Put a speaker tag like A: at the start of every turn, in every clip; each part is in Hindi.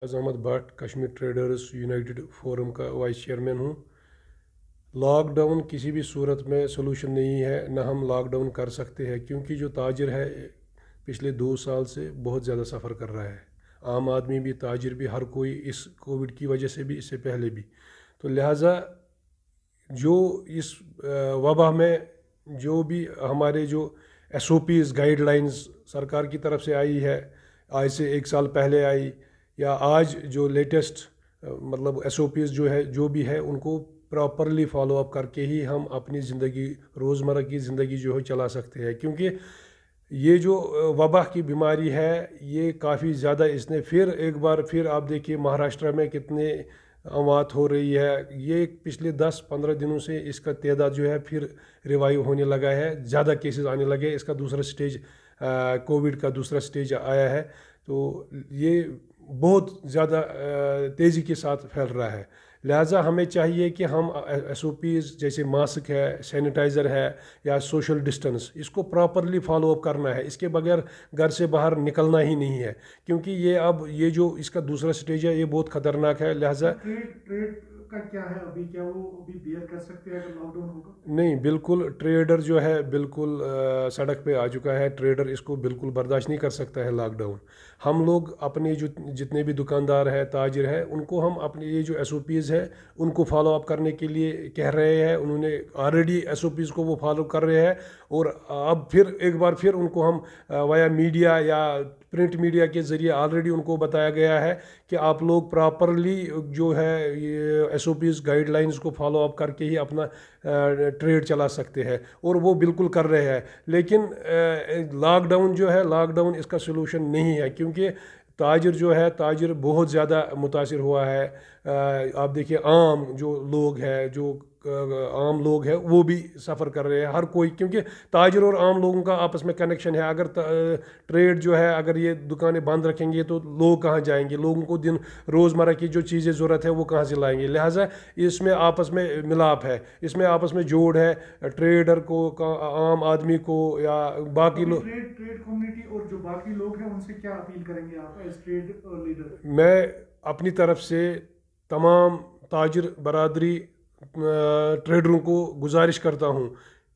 A: फैज़ Ahmad Bhat Kashmir traders united forum का वाइस चेयरमैन हूँ लॉकडाउन किसी भी सूरत में सोलूशन नहीं है ना हम लॉकडाउन कर सकते हैं क्योंकि जो ताजर है पिछले दो साल से बहुत ज़्यादा सफ़र कर रहा है आम आदमी भी ताजर भी हर कोई इस कोविड की वजह से भी इससे पहले भी तो लिहाजा जो इस वबा में जो भी हमारे जो एस ओ पीज़ गाइडलाइंस सरकार की तरफ से आई है आज से एक साल पहले आई या आज जो लेटेस्ट मतलब एस जो है जो भी है उनको प्रॉपरली फॉलोअप करके ही हम अपनी ज़िंदगी रोज़मर्रा की ज़िंदगी जो है चला सकते हैं क्योंकि ये जो वबा की बीमारी है ये काफ़ी ज़्यादा इसने फिर एक बार फिर आप देखिए महाराष्ट्र में कितने अमवात हो रही है ये पिछले 10-15 दिनों से इसका तदाद जो है फिर रिवाइव होने लगा है ज़्यादा केसेस आने लगे इसका दूसरा स्टेज कोविड का दूसरा स्टेज आया है तो ये बहुत ज़्यादा तेज़ी के साथ फैल रहा है लिहाजा हमें चाहिए कि हम एस ओ पीज़ जैसे मास्क है सैनिटाइज़र है या सोशल डिस्टेंस इसको प्रॉपरली फॉलोअप करना है इसके बगैर घर से बाहर निकलना ही नहीं है क्योंकि ये अब ये जो इसका दूसरा स्टेज है ये बहुत ख़तरनाक है लिहाजा का क्या है अभी क्या वो अभी बियर कर सकते हैं अगर लॉकडाउन होगा नहीं बिल्कुल ट्रेडर जो है बिल्कुल सड़क पे आ चुका है ट्रेडर इसको बिल्कुल बर्दाश्त नहीं कर सकता है लॉकडाउन हम लोग अपने जो जितने भी दुकानदार हैं ताजिर हैं उनको हम अपने ये जो एस ओ पीज़ है उनको फॉलो अप करने के लिए कह रहे हैं उन्होंने ऑलरेडी एस ओ पीज़ को वो फॉलो कर रहे हैं और अब फिर एक बार फिर उनको हम वाया मीडिया या प्रिंट मीडिया के ज़रिए ऑलरेडी उनको बताया गया है कि आप लोग प्रॉपरली जो है एस ओ पीज़ गाइडलाइंस को फॉलो अप करके ही अपना ट्रेड चला सकते हैं और वो बिल्कुल कर रहे हैं लेकिन लॉकडाउन जो है लॉकडाउन इसका सलूशन नहीं है क्योंकि ताजर जो है ताजर बहुत ज़्यादा मुतासर हुआ है आप देखिए आम जो लोग हैं जो आम लोग हैं वो भी सफ़र कर रहे हैं हर कोई क्योंकि ताजर और आम लोगों का आपस में कनेक्शन है अगर ट्रेड जो है अगर ये दुकानें बंद रखेंगे तो लोग कहाँ जाएंगे लोगों को दिन रोज़मर्रा की जो चीज़ें ज़रूरत है वो कहाँ से लाएंगे लिहाजा इसमें आपस में मिलाप है इसमें आपस में जोड़ है ट्रेडर को आम आदमी को या बाकी लोग मैं अपनी तरफ से तमाम ताजर बरदरी ट्रेडरों को गुजारिश करता हूँ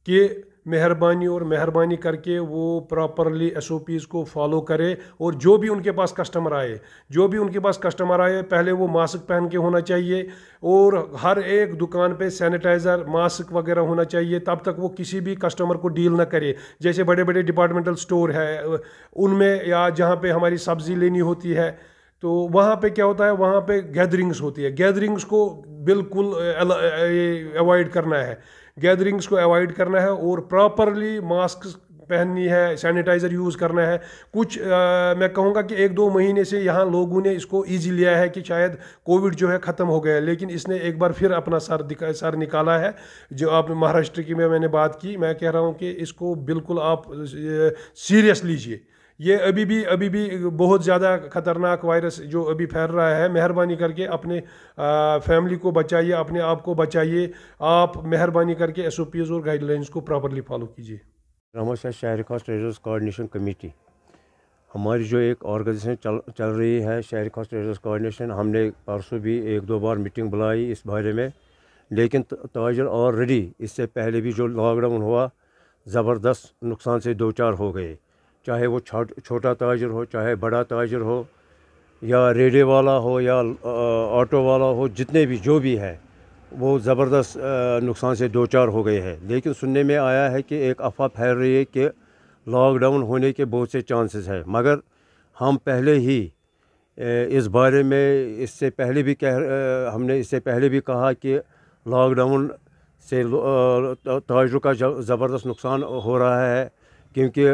A: कि मेहरबानी और मेहरबानी करके वो प्रॉपरली एस ओ पीज़ को फॉलो करे और जो भी उनके पास कस्टमर आए जो भी उनके पास कस्टमर आए पहले वो मास्क पहन के होना चाहिए और हर एक दुकान पे सैनिटाइज़र मास्क वगैरह होना चाहिए तब तक वो किसी भी कस्टमर को डील ना करे जैसे बड़े बड़े डिपार्टमेंटल स्टोर है उनमें या जहाँ पर हमारी सब्ज़ी लेनी होती है तो वहाँ पे क्या होता है वहाँ पे गैदरिंग्स होती है गैदरिंग्स को बिल्कुल अवॉइड करना है गैदरिंग्स को अवॉइड करना है और प्रॉपरली मास्क पहननी है सैनिटाइज़र यूज़ करना है कुछ आ, मैं कहूँगा कि एक दो महीने से यहाँ लोगों ने इसको ईजी लिया है कि शायद कोविड जो है ख़त्म हो गया है लेकिन इसने एक बार फिर अपना सर दिखा सर निकाला है जो आप महाराष्ट्र की में मैंने बात की मैं कह रहा हूँ कि इसको बिल्कुल आप सीरियस लीजिए ये अभी भी अभी भी बहुत ज़्यादा ख़तरनाक वायरस जो अभी फैल रहा है मेहरबानी करके अपने आ, फैमिली को बचाइए अपने आप को बचाइए आप मेहरबानी करके एस और गाइडलाइंस को प्रॉपरली फॉलो कीजिए
B: रामा शहर खास ट्रेडर्स कोऑर्डिनेशन कमेटी हमारी जो एक ऑर्गेनाइजेशन चल चल रही है शहर खास ट्रेडर्स कोऑर्डिनेशन हमने परसों भी एक दो बार मीटिंग बुलाई इस बारे में लेकिन ताजर ऑलरेडी इससे पहले भी जो लॉकडाउन हुआ ज़बरदस्त नुकसान से दो चार हो गए चाहे वो छोटा ताजर हो चाहे बड़ा ताजर हो या रेडे वाला हो या ऑटो वाला हो जितने भी जो भी हैं वो ज़बरदस्त नुकसान से दो चार हो गए हैं लेकिन सुनने में आया है कि एक अफवाह फैल रही है कि लॉकडाउन होने के बहुत से चांसेस हैं मगर हम पहले ही इस बारे में इससे पहले भी कह हमने इससे पहले भी कहा कि लॉकडाउन से ताजर का ज़बरदस्त नुकसान हो रहा है क्योंकि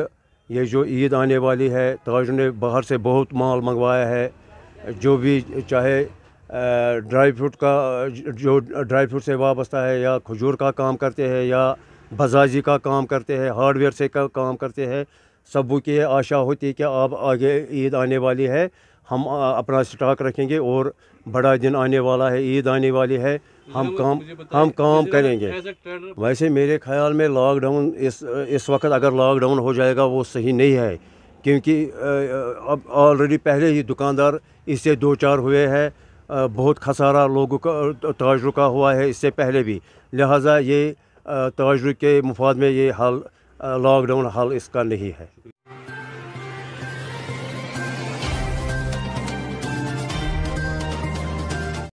B: ये जो ईद आने वाली है ताज तो ने बाहर से बहुत माल मंगवाया है जो भी चाहे ड्राई फ्रूट का जो ड्राई फ्रूट से वाबस्ता है या खजूर का काम करते हैं या बजाजी का काम करते हैं हार्डवेयर से का काम करते हैं सबों की आशा होती है कि आप आगे ईद आने वाली है हम अपना स्टॉक रखेंगे और बड़ा दिन आने वाला है ईद आने वाली है हम काम हम काम करेंगे वैसे मेरे ख्याल में लॉकडाउन इस इस वक्त अगर लॉकडाउन हो जाएगा वो सही नहीं है क्योंकि अब ऑलरेडी पहले ही दुकानदार इससे दो चार हुए हैं बहुत खसारा लोगों का तजुर्का हुआ है इससे पहले भी लिहाजा ये के मुफाद में ये हल लॉकडाउन हल इसका नहीं है